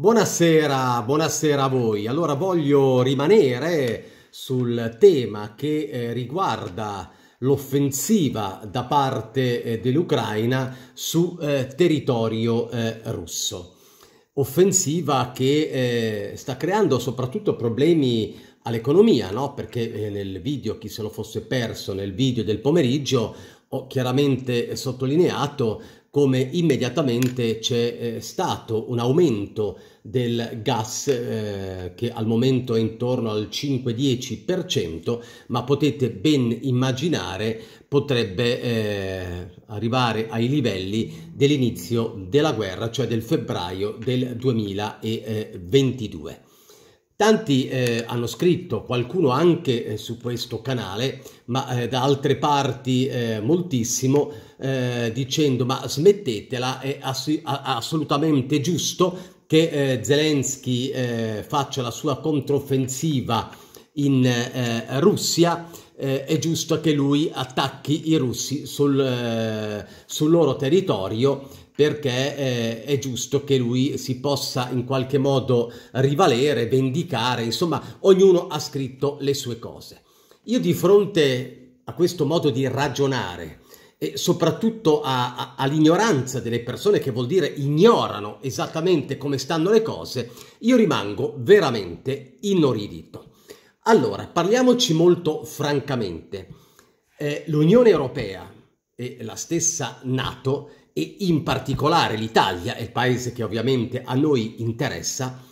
Buonasera, buonasera a voi. Allora voglio rimanere sul tema che eh, riguarda l'offensiva da parte eh, dell'Ucraina su eh, territorio eh, russo. Offensiva che eh, sta creando soprattutto problemi all'economia, no? perché eh, nel video, chi se lo fosse perso, nel video del pomeriggio ho chiaramente eh, sottolineato come immediatamente c'è eh, stato un aumento del gas eh, che al momento è intorno al 5-10%, ma potete ben immaginare potrebbe eh, arrivare ai livelli dell'inizio della guerra, cioè del febbraio del 2022. Tanti eh, hanno scritto, qualcuno anche eh, su questo canale, ma eh, da altre parti eh, moltissimo, eh, dicendo ma smettetela, è ass assolutamente giusto che eh, Zelensky faccia la sua controffensiva in Russia eh, è giusto che lui attacchi i russi sul, eh, sul loro territorio perché eh, è giusto che lui si possa in qualche modo rivalere, vendicare, insomma ognuno ha scritto le sue cose. Io di fronte a questo modo di ragionare e soprattutto all'ignoranza delle persone che vuol dire ignorano esattamente come stanno le cose, io rimango veramente inorridito. Allora, parliamoci molto francamente. Eh, L'Unione Europea e la stessa Nato e in particolare l'Italia, il paese che ovviamente a noi interessa,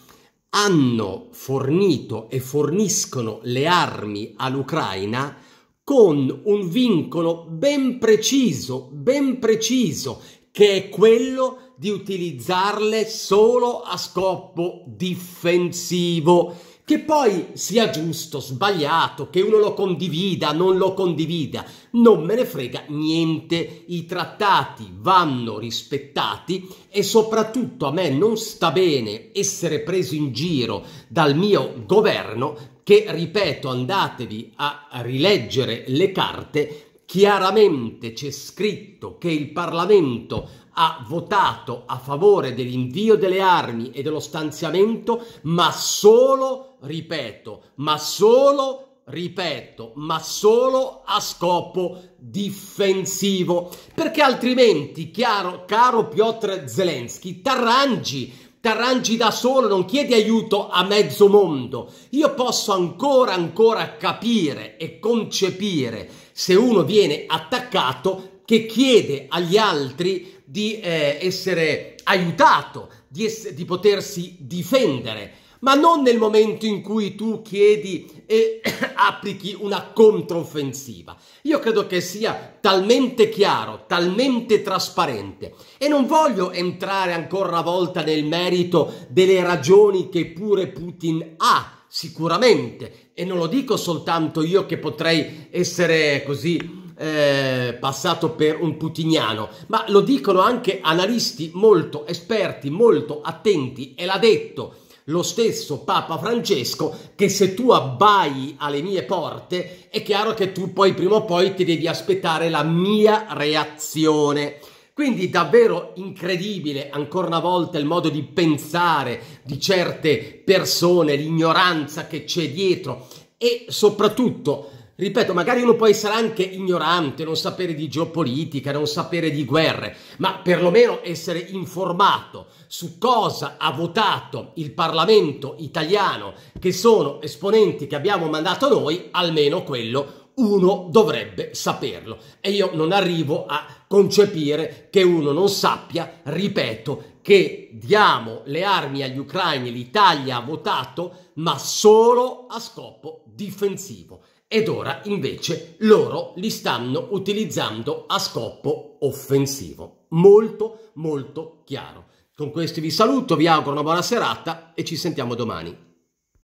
hanno fornito e forniscono le armi all'Ucraina con un vincolo ben preciso, ben preciso, che è quello di utilizzarle solo a scopo difensivo che poi sia giusto, sbagliato, che uno lo condivida, non lo condivida, non me ne frega niente. I trattati vanno rispettati e soprattutto a me non sta bene essere preso in giro dal mio governo che, ripeto, andatevi a rileggere le carte chiaramente c'è scritto che il Parlamento ha votato a favore dell'invio delle armi e dello stanziamento, ma solo ripeto, ma solo, ripeto, ma solo a scopo difensivo. Perché altrimenti, chiaro, caro Piotr Zelensky, t'arrangi t'arrangi da solo, non chiedi aiuto a mezzo mondo. Io posso ancora, ancora capire e concepire se uno viene attaccato che chiede agli altri di eh, essere aiutato, di, di potersi difendere ma non nel momento in cui tu chiedi e applichi una controffensiva. Io credo che sia talmente chiaro, talmente trasparente e non voglio entrare ancora una volta nel merito delle ragioni che pure Putin ha sicuramente e non lo dico soltanto io che potrei essere così eh, passato per un putiniano, ma lo dicono anche analisti molto esperti, molto attenti e l'ha detto lo stesso Papa Francesco che se tu abbai alle mie porte è chiaro che tu poi prima o poi ti devi aspettare la mia reazione. Quindi davvero incredibile ancora una volta il modo di pensare di certe persone, l'ignoranza che c'è dietro e soprattutto Ripeto, magari uno poi sarà anche ignorante, non sapere di geopolitica, non sapere di guerre, ma perlomeno essere informato su cosa ha votato il Parlamento italiano, che sono esponenti che abbiamo mandato noi, almeno quello uno dovrebbe saperlo. E io non arrivo a concepire che uno non sappia, ripeto, che diamo le armi agli ucraini, l'Italia ha votato, ma solo a scopo difensivo ed ora invece loro li stanno utilizzando a scopo offensivo. Molto, molto chiaro. Con questo vi saluto, vi auguro una buona serata e ci sentiamo domani.